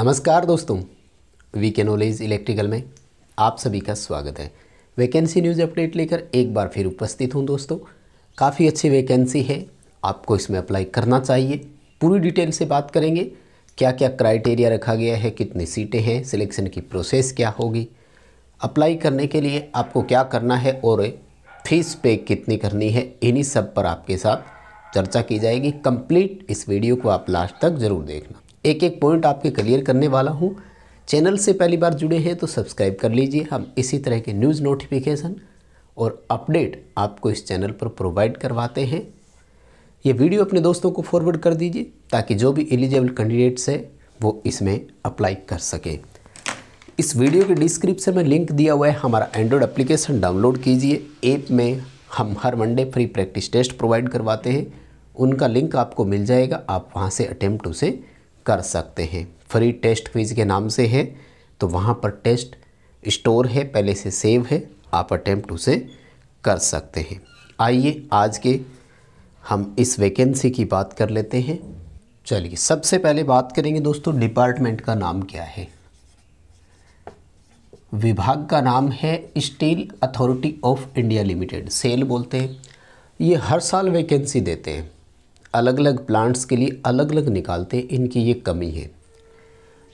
नमस्कार दोस्तों वी के नॉलेज इलेक्ट्रिकल में आप सभी का स्वागत है वैकेंसी न्यूज़ अपडेट लेकर एक बार फिर उपस्थित हूँ दोस्तों काफ़ी अच्छी वैकेंसी है आपको इसमें अप्लाई करना चाहिए पूरी डिटेल से बात करेंगे क्या क्या क्राइटेरिया रखा गया है कितनी सीटें हैं सिलेक्शन की प्रोसेस क्या होगी अप्लाई करने के लिए आपको क्या करना है और फीस पे कितनी करनी है इन्हीं सब पर आपके साथ चर्चा की जाएगी कंप्लीट इस वीडियो को आप लास्ट तक ज़रूर देखना एक एक पॉइंट आपके क्लियर करने वाला हूँ चैनल से पहली बार जुड़े हैं तो सब्सक्राइब कर लीजिए हम इसी तरह के न्यूज़ नोटिफिकेशन और अपडेट आपको इस चैनल पर प्रोवाइड करवाते हैं ये वीडियो अपने दोस्तों को फॉरवर्ड कर दीजिए ताकि जो भी एलिजिबल कैंडिडेट्स है वो इसमें अप्लाई कर सकें इस वीडियो के डिस्क्रिप्शन में लिंक दिया हुआ है हमारा एंड्रॉयड एप्लीकेशन डाउनलोड कीजिए ऐप में हम हर Monday free practice test provide करवाते हैं उनका लिंक आपको मिल जाएगा आप वहाँ से अटैम्प्ट उसे कर सकते हैं फ्री टेस्ट क्विज के नाम से है तो वहाँ पर टेस्ट स्टोर है पहले से सेव है आप अटैम्प्ट उसे कर सकते हैं आइए आज के हम इस वैकेंसी की बात कर लेते हैं चलिए सबसे पहले बात करेंगे दोस्तों डिपार्टमेंट का नाम क्या है विभाग का नाम है Steel Authority of India Limited SAIL बोलते हैं ये हर साल वैकेंसी देते हैं अलग अलग प्लांट्स के लिए अलग अलग निकालते हैं इनकी ये कमी है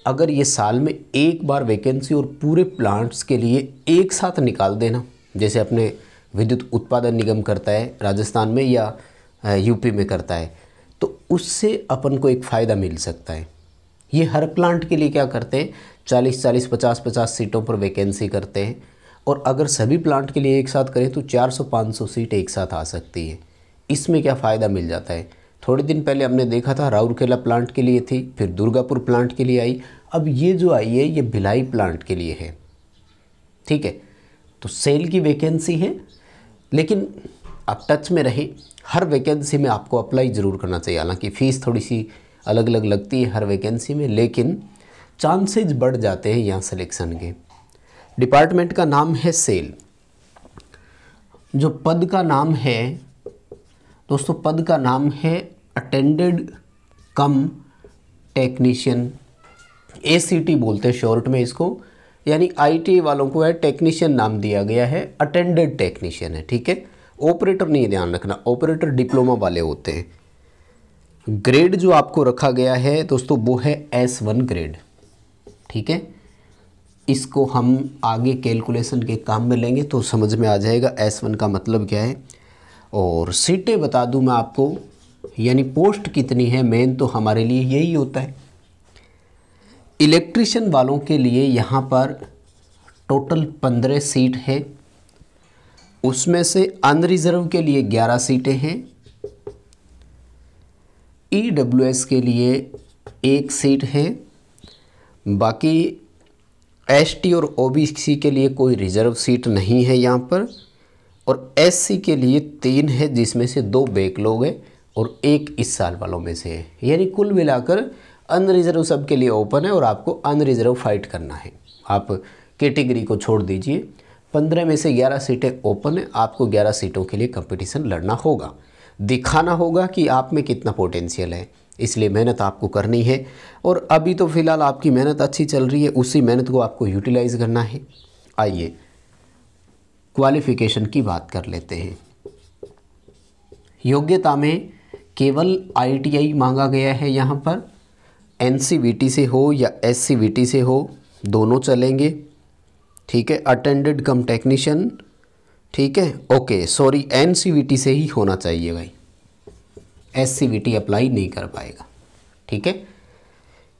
अगर ये साल में एक बार वैकेंसी और पूरे प्लांट्स के लिए एक साथ निकाल देना जैसे अपने विद्युत उत्पादन निगम करता है राजस्थान में या यूपी में करता है तो उससे अपन को एक फ़ायदा मिल सकता है ये हर प्लांट के लिए क्या करते हैं चालीस चालीस पचास पचास सीटों पर वैकेंसी करते हैं और अगर सभी प्लांट के लिए एक साथ करें तो 400-500 सीट एक साथ आ सकती है इसमें क्या फ़ायदा मिल जाता है थोड़े दिन पहले हमने देखा था राउरकेला प्लांट के लिए थी फिर दुर्गापुर प्लांट के लिए आई अब ये जो आई है ये भिलाई प्लांट के लिए है ठीक है तो सेल की वैकेंसी है लेकिन आप टच में रहें हर वैकेंसी में आपको अप्लाई ज़रूर करना चाहिए हालांकि फ़ीस थोड़ी सी अलग अलग लगती है हर वैकेंसी में लेकिन चांसेज बढ़ जाते हैं यहाँ सिलेक्शन के डिपार्टमेंट का नाम है सेल जो पद का नाम है दोस्तों पद का नाम है अटेंडेड कम टेक्नीशियन ए बोलते हैं शॉर्ट में इसको यानी आई वालों को है टेक्नीशियन नाम दिया गया है अटेंडेड टेक्नीशियन है ठीक है ऑपरेटर नहीं ध्यान रखना ऑपरेटर डिप्लोमा वाले होते हैं ग्रेड जो आपको रखा गया है दोस्तों वो है एस वन ग्रेड ठीक है इसको हम आगे कैलकुलेशन के काम में लेंगे तो समझ में आ जाएगा एस वन का मतलब क्या है और सीटें बता दूं मैं आपको यानी पोस्ट कितनी है मेन तो हमारे लिए यही होता है इलेक्ट्रिशियन वालों के लिए यहाँ पर टोटल पंद्रह सीट है उसमें से अनरिजर्व के लिए ग्यारह सीटें हैं ई डब्ल्यू एस के लिए एक सीट है बाकी एस टी और ओ बी सी के लिए कोई रिज़र्व सीट नहीं है यहाँ पर और एस सी के लिए तीन है जिसमें से दो बैकलॉग है और एक इस साल वालों में से है यानी कुल मिलाकर अनरिजर्व सब के लिए ओपन है और आपको अनरिजर्व फाइट करना है आप कैटेगरी को छोड़ दीजिए पंद्रह में से ग्यारह सीटें ओपन है आपको ग्यारह सीटों के लिए कंपटीशन लड़ना होगा दिखाना होगा कि आप में कितना पोटेंशियल है इसलिए मेहनत आपको करनी है और अभी तो फ़िलहाल आपकी मेहनत अच्छी चल रही है उसी मेहनत को आपको यूटिलाइज़ करना है आइए क्वालिफ़िकेशन की बात कर लेते हैं योग्यता में केवल आईटीआई मांगा गया है यहाँ पर एनसीवीटी से हो या एससीवीटी से हो दोनों चलेंगे ठीक है अटेंडेड कम टेक्नीशियन ठीक है ओके सॉरी एनसीवीटी से ही होना चाहिए भाई एससीवीटी अप्लाई नहीं कर पाएगा ठीक है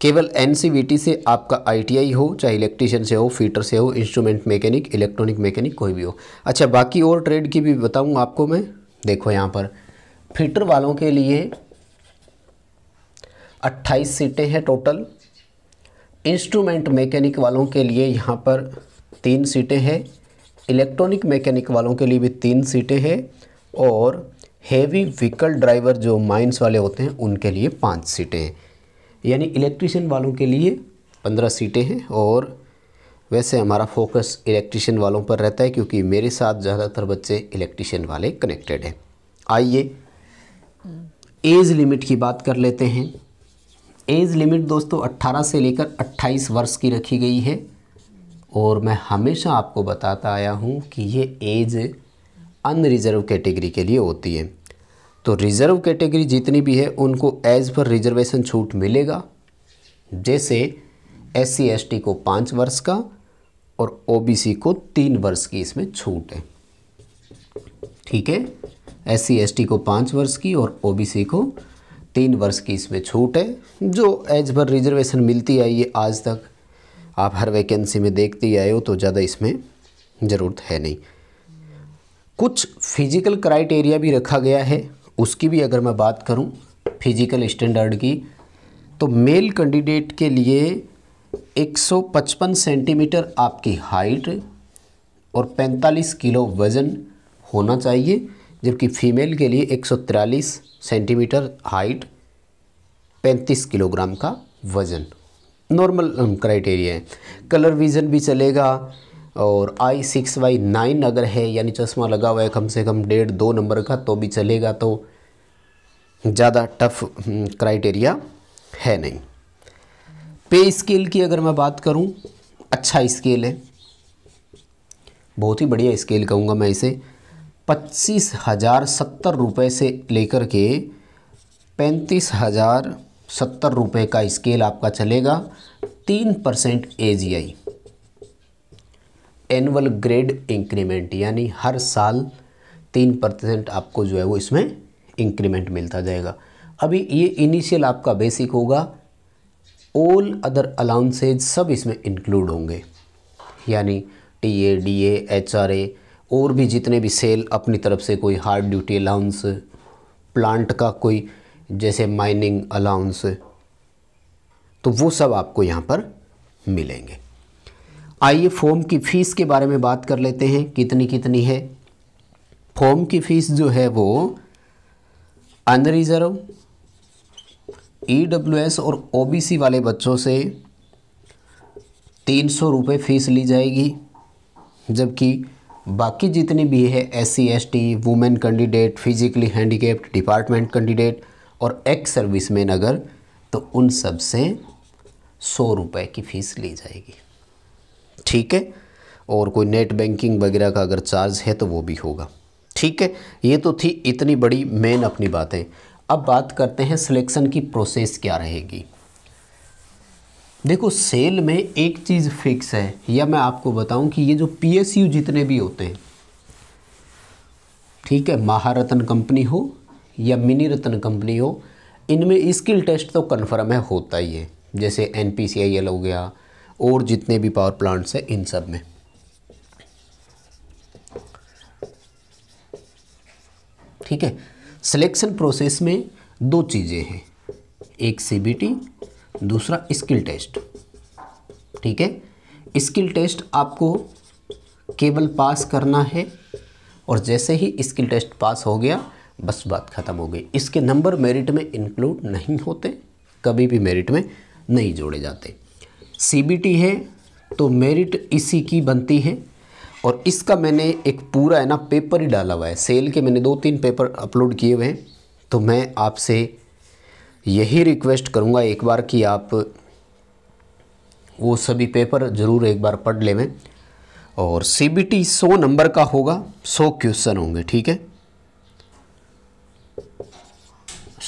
केवल एनसीवीटी से आपका आईटीआई हो चाहे इलेक्ट्रीशियन से हो फीटर से हो इंस्ट्रूमेंट मैकेनिक इलेक्ट्रॉनिक मैकेनिक कोई भी हो अच्छा बाकी और ट्रेड की भी बताऊँ आपको मैं देखो यहाँ पर फिटर वालों के लिए 28 सीटें हैं टोटल इंस्ट्रूमेंट मैकेनिक वालों के लिए यहाँ पर तीन सीटें हैं इलेक्ट्रॉनिक मैकेनिक वालों के लिए भी तीन सीटें हैं और हेवी व्हीकल ड्राइवर जो माइंस वाले होते हैं उनके लिए पाँच सीटें हैं यानी इलेक्ट्रिशियन वालों के लिए पंद्रह सीटें हैं और वैसे हमारा फोकस इलेक्ट्रिशियन वालों पर रहता है क्योंकि मेरे साथ ज़्यादातर बच्चे इलेक्ट्रिशियन वाले कनेक्टेड हैं आइए एज लिमिट की बात कर लेते हैं एज लिमिट दोस्तों 18 से लेकर 28 वर्ष की रखी गई है और मैं हमेशा आपको बताता आया हूँ कि ये एज अनरिजर्व कैटेगरी के लिए होती है तो रिज़र्व कैटेगरी जितनी भी है उनको एज पर रिजर्वेशन छूट मिलेगा जैसे एस सी को पाँच वर्ष का और ओ को तीन वर्ष की इसमें छूट है ठीक है एस सी को पाँच वर्ष की और ओ को तीन वर्ष की इसमें छूट है जो एज पर रिजर्वेशन मिलती आई है आज तक आप हर वैकेंसी में देखते आए हो तो ज़्यादा इसमें ज़रूरत है नहीं कुछ फिजिकल क्राइटेरिया भी रखा गया है उसकी भी अगर मैं बात करूं फिजिकल स्टैंडर्ड की तो मेल कैंडिडेट के लिए 155 सेंटीमीटर आपकी हाइट और 45 किलो वज़न होना चाहिए जबकि फ़ीमेल के लिए 143 सेंटीमीटर हाइट 35 किलोग्राम का वज़न नॉर्मल क्राइटेरिया है कलर विज़न भी चलेगा और आई सिक्स वाई नाइन अगर है यानी चश्मा लगा हुआ है कम से कम डेढ़ दो नंबर का तो भी चलेगा तो ज़्यादा टफ क्राइटेरिया है नहीं पे स्केल की अगर मैं बात करूं अच्छा स्केल है बहुत ही बढ़िया स्केल कहूँगा मैं इसे पच्चीस हज़ार सत्तर रुपये से लेकर के पैंतीस हज़ार सत्तर रुपये का स्केल आपका चलेगा तीन percent A G I annual grade increment यानी हर साल तीन परसेंट आपको जो है वो इसमें इंक्रीमेंट मिलता जाएगा अभी ये इनिशियल आपका बेसिक होगा ऑल अदर अलाउंसेज सब इसमें इंक्लूड होंगे यानी T A D A H R A और भी जितने भी सेल अपनी तरफ से कोई हार्ड ड्यूटी अलाउंस प्लांट का कोई जैसे माइनिंग अलाउंस तो वो सब आपको यहाँ पर मिलेंगे आइए फॉर्म की फ़ीस के बारे में बात कर लेते हैं कितनी कितनी है फॉर्म की फ़ीस जो है वो अनरिजर्व एस e और सी वाले बच्चों से तीन सौ रुपये फ़ीस ली जाएगी जबकि बाकी जितनी भी है S C S T women candidate physically handicapped department candidate और एक्स सर्विस मैन अगर तो उन सब से सौ रुपये की फ़ीस ली जाएगी ठीक है और कोई नेट बैंकिंग वगैरह का अगर चार्ज है तो वो भी होगा ठीक है ये तो थी इतनी बड़ी मेन अपनी बातें अब बात करते हैं सिलेक्शन की प्रोसेस क्या रहेगी देखो सेल में एक चीज़ फिक्स है या मैं आपको बताऊं कि ये जो पीएसयू जितने भी होते हैं ठीक है महारत्न कंपनी हो या मिनी रत्न कंपनी हो इनमें स्किल टेस्ट तो कन्फर्म है होता ही है जैसे एन हो गया और जितने भी पावर प्लांट्स हैं इन सब में ठीक है सिलेक्शन प्रोसेस में दो चीज़ें हैं एक सी दूसरा स्किल टेस्ट ठीक है स्किल टेस्ट आपको केवल पास करना है और जैसे ही स्किल टेस्ट पास हो गया बस बात ख़त्म हो गई इसके नंबर मेरिट में इंक्लूड नहीं होते कभी भी मेरिट में नहीं जोड़े जाते सी है तो मेरिट इसी की बनती है और इसका मैंने एक पूरा है ना पेपर ही डाला हुआ है सेल के मैंने दो तीन पेपर अपलोड किए हुए हैं तो मैं आपसे यही रिक्वेस्ट करूँगा एक बार कि आप वो सभी पेपर ज़रूर एक बार पढ़ लेवें और सी बी टी सौ नंबर का होगा सौ क्वेश्चन होंगे ठीक है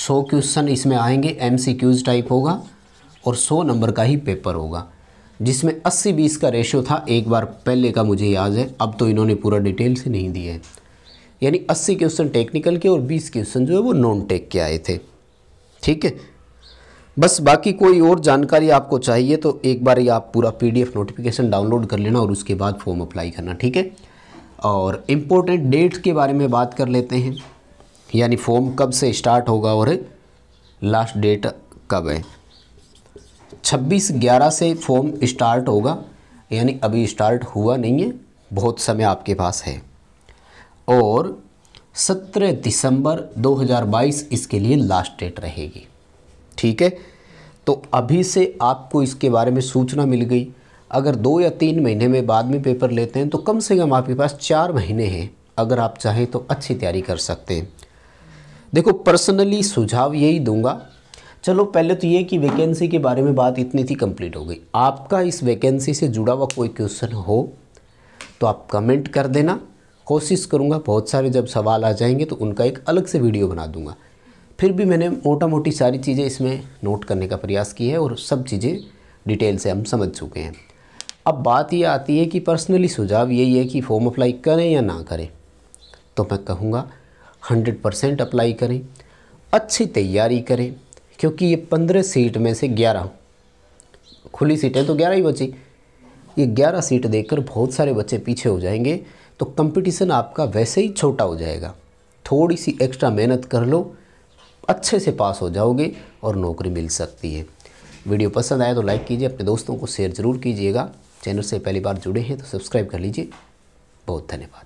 सौ क्वेश्चन इसमें आएंगे एम सी क्यूज टाइप होगा और सौ नंबर का ही पेपर होगा जिसमें अस्सी बीस का रेशो था एक बार पहले का मुझे याद है अब तो इन्होंने पूरा डिटेल से नहीं दिया है यानी अस्सी क्वेश्चन टेक्निकल के और बीस क्वेश्चन जो है वो नॉन टेक के आए थे ठीक है बस बाकी कोई और जानकारी आपको चाहिए तो एक बार ही आप पूरा पीडीएफ नोटिफिकेशन डाउनलोड कर लेना और उसके बाद फॉर्म अप्लाई करना ठीक है और इम्पोर्टेंट डेट्स के बारे में बात कर लेते हैं यानी फॉर्म कब से स्टार्ट होगा और लास्ट डेट कब है छब्बीस ग्यारह से फॉर्म स्टार्ट होगा यानी अभी स्टार्ट हुआ नहीं है बहुत समय आपके पास है और सत्रह दिसंबर 2022 इसके लिए लास्ट डेट रहेगी ठीक है तो अभी से आपको इसके बारे में सूचना मिल गई अगर दो या तीन महीने में बाद में पेपर लेते हैं तो कम से कम आपके पास चार महीने हैं अगर आप चाहें तो अच्छी तैयारी कर सकते हैं देखो पर्सनली सुझाव यही दूंगा चलो पहले तो ये कि वैकेंसी के बारे में बात इतनी थी कंप्लीट हो गई आपका इस वैकेंसी से जुड़ा हुआ कोई क्वेश्चन हो तो आप कमेंट कर देना कोशिश करूँगा बहुत सारे जब सवाल आ जाएंगे तो उनका एक अलग से वीडियो बना दूँगा फिर भी मैंने मोटा मोटी सारी चीज़ें इसमें नोट करने का प्रयास की है और सब चीज़ें डिटेल से हम समझ चुके हैं अब बात ये आती है कि पर्सनली सुझाव यही है कि फॉर्म अप्लाई करें या ना करें तो मैं कहूँगा हंड्रेड परसेंट अप्लाई करें अच्छी तैयारी करें क्योंकि ये पंद्रह सीट में से ग्यारह खुली सीटें तो ग्यारह ही बची ये ग्यारह सीट देखकर बहुत सारे बच्चे पीछे हो जाएंगे तो कंपटीशन आपका वैसे ही छोटा हो जाएगा थोड़ी सी एक्स्ट्रा मेहनत कर लो अच्छे से पास हो जाओगे और नौकरी मिल सकती है वीडियो पसंद आए तो लाइक कीजिए अपने दोस्तों को शेयर ज़रूर कीजिएगा चैनल से पहली बार जुड़े हैं तो सब्सक्राइब कर लीजिए बहुत धन्यवाद